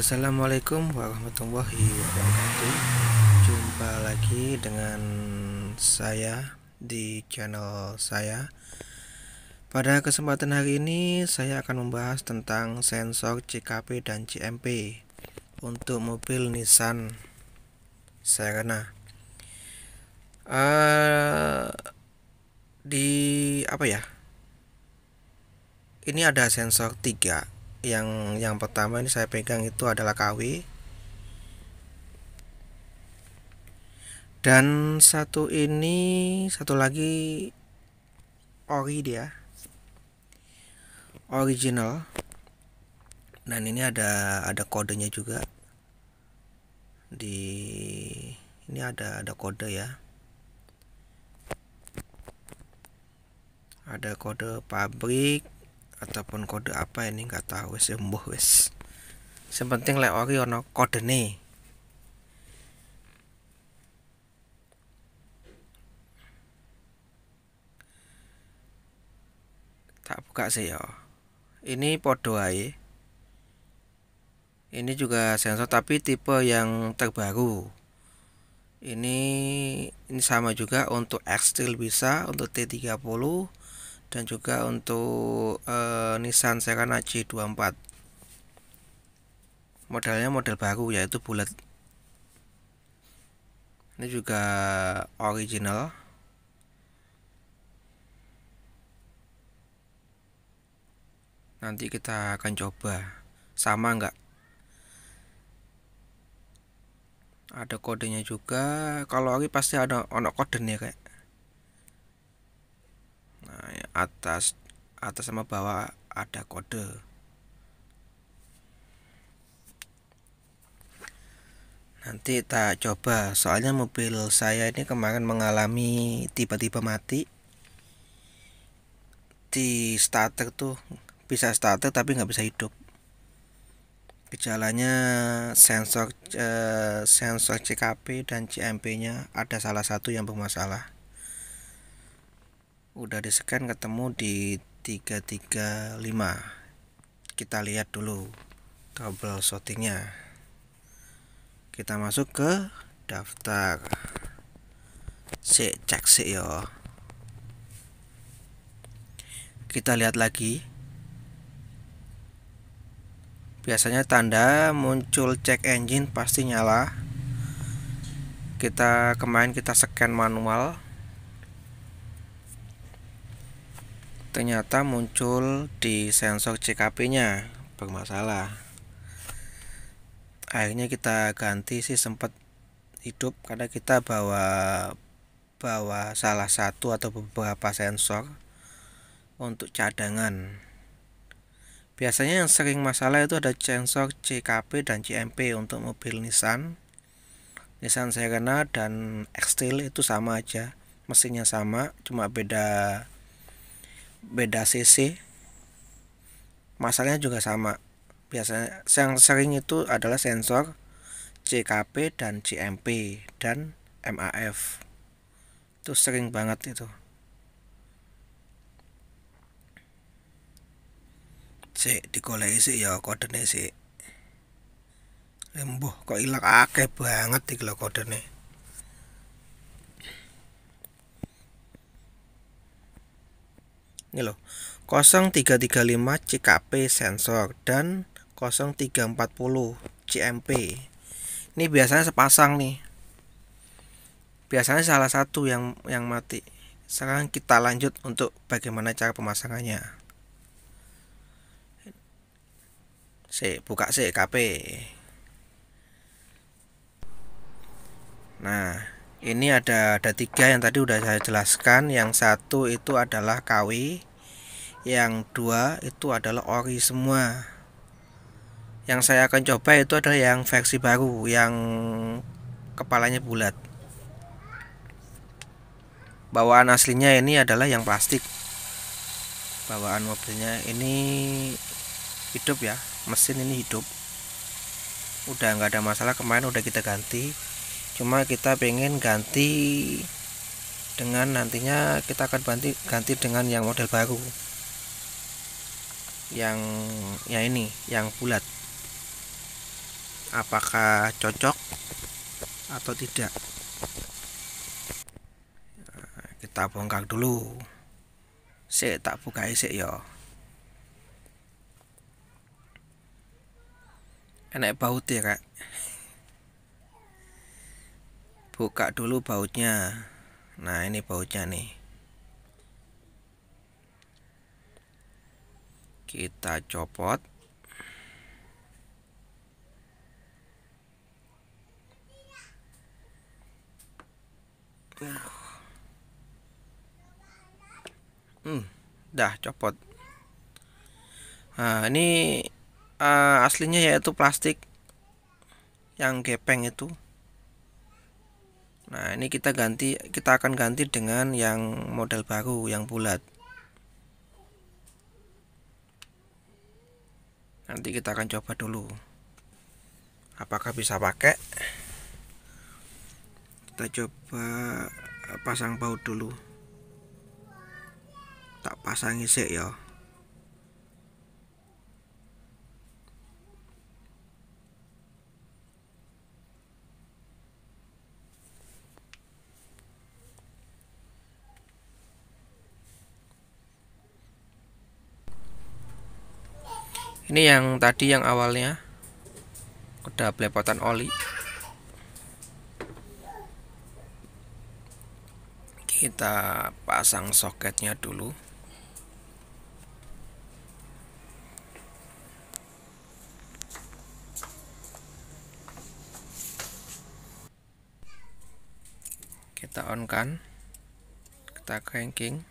Assalamualaikum warahmatullahi wabarakatuh Jumpa lagi dengan saya di channel saya Pada kesempatan hari ini saya akan membahas tentang sensor CKP dan CMP Untuk mobil Nissan Serena uh, Di apa ya Ini ada sensor 3 yang yang pertama ini saya pegang itu adalah KW dan satu ini satu lagi ori dia original dan ini ada ada kodenya juga di ini ada ada kode ya ada kode pabrik ataupun kode apa ini nggak tahu wes embuh wes sepenting lek ori ono kode nih tak buka sih ya ini podo ae ini juga sensor tapi tipe yang terbaru ini ini sama juga untuk x still bisa untuk T30 dan juga untuk eh, Nissan Serena C24 modelnya model baru yaitu bulat ini juga original nanti kita akan coba sama enggak ada kodenya juga kalau lagi pasti ada ono kode kayak atas atas sama bawah ada kode nanti tak coba soalnya mobil saya ini kemarin mengalami tiba-tiba mati di starter tuh bisa starter tapi nggak bisa hidup gejalanya sensor eh, sensor CKP dan CMP nya ada salah satu yang bermasalah udah di scan ketemu di 335 kita lihat dulu tabel sortingnya kita masuk ke daftar si cek si yo kita lihat lagi biasanya tanda muncul check engine pasti nyala kita kemarin kita scan manual ternyata muncul di sensor CKP nya bermasalah akhirnya kita ganti sih sempat hidup karena kita bawa bawa salah satu atau beberapa sensor untuk cadangan biasanya yang sering masalah itu ada sensor CKP dan CMP untuk mobil Nissan Nissan Serena dan Xtrail itu sama aja mesinnya sama cuma beda beda cc masalahnya juga sama biasanya yang sering itu adalah sensor CKP dan CMP dan MAF itu sering banget itu c di koleksi ya nih C lembuh kok ilang akeh banget di kodenya nih ini loh 0335 CKP sensor dan 0340 CMP ini biasanya sepasang nih biasanya salah satu yang yang mati sekarang kita lanjut untuk bagaimana cara pemasangannya C buka CKP nah ini ada ada tiga yang tadi udah saya jelaskan yang satu itu adalah KW yang dua itu adalah ori semua yang saya akan coba itu adalah yang versi baru yang kepalanya bulat bawaan aslinya ini adalah yang plastik bawaan mobilnya ini hidup ya mesin ini hidup udah nggak ada masalah kemarin udah kita ganti cuma kita pengen ganti dengan nantinya kita akan ganti ganti dengan yang model baru yang ya ini yang bulat apakah cocok atau tidak kita bongkar dulu saya tak buka isi yo ya. enak baut ya kak buka dulu bautnya nah ini bautnya nih kita copot hmm dah copot nah ini uh, aslinya yaitu plastik yang gepeng itu Nah, ini kita ganti kita akan ganti dengan yang model baru yang bulat. Nanti kita akan coba dulu. Apakah bisa pakai? Kita coba pasang baut dulu. Tak pasang isik ya. ini yang tadi yang awalnya udah belepotan oli kita pasang soketnya dulu kita on kan kita cranking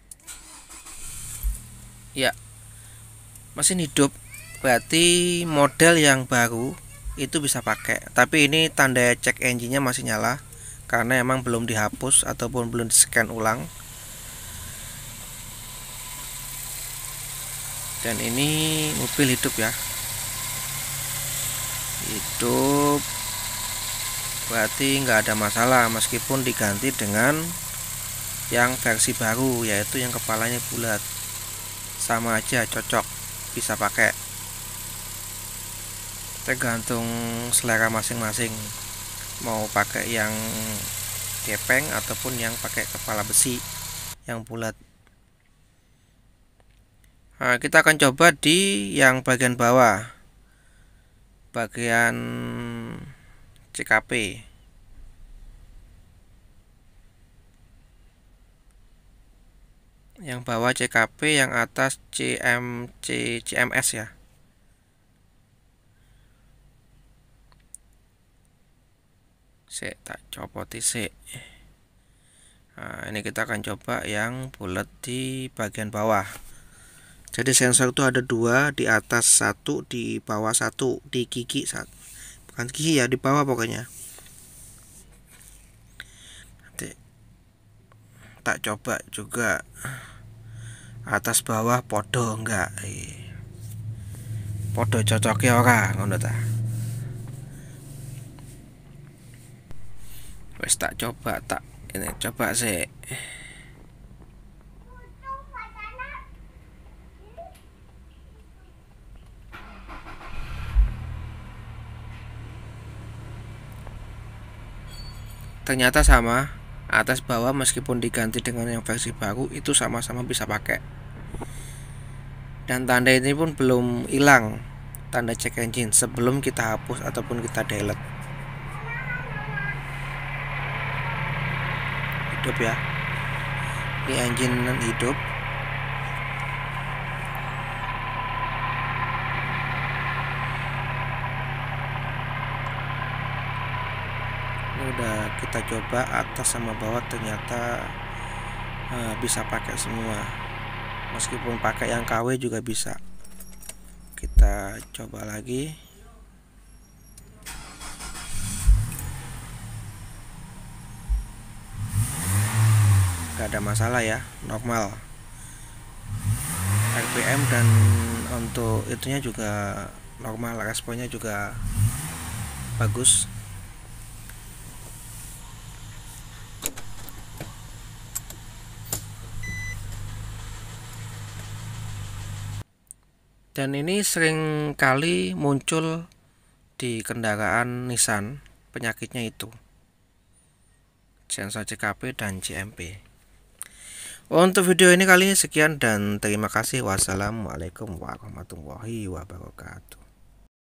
ya mesin hidup berarti model yang baru itu bisa pakai tapi ini tanda cek engine-nya masih nyala karena emang belum dihapus ataupun belum di scan ulang dan ini mobil hidup ya hidup berarti nggak ada masalah meskipun diganti dengan yang versi baru yaitu yang kepalanya bulat sama aja cocok bisa pakai tergantung selera masing-masing mau pakai yang gepeng ataupun yang pakai kepala besi yang bulat nah, kita akan coba di yang bagian bawah bagian CKP yang bawah CKP yang atas CMC CMS ya saya tak copot sik nah, ini kita akan coba yang bulat di bagian bawah jadi sensor itu ada dua di atas satu di bawah satu di gigi satu bukan gigi ya di bawah pokoknya Nanti, tak coba juga atas bawah podo enggak iya. podo cocoknya ora ngono ta wes tak coba tak ini coba sih ternyata sama atas bawah meskipun diganti dengan yang versi baru itu sama-sama bisa pakai dan tanda ini pun belum hilang tanda check engine sebelum kita hapus ataupun kita delete hidup ya ini engine hidup ini udah kita coba atas sama bawah ternyata uh, bisa pakai semua meskipun pakai yang KW juga bisa kita coba lagi nggak ada masalah ya normal RPM dan untuk itunya juga normal responnya juga bagus dan ini sering kali muncul di kendaraan Nissan penyakitnya itu sensor CKP dan CMP untuk video ini kali ini sekian dan terima kasih. Wassalamualaikum warahmatullahi wabarakatuh.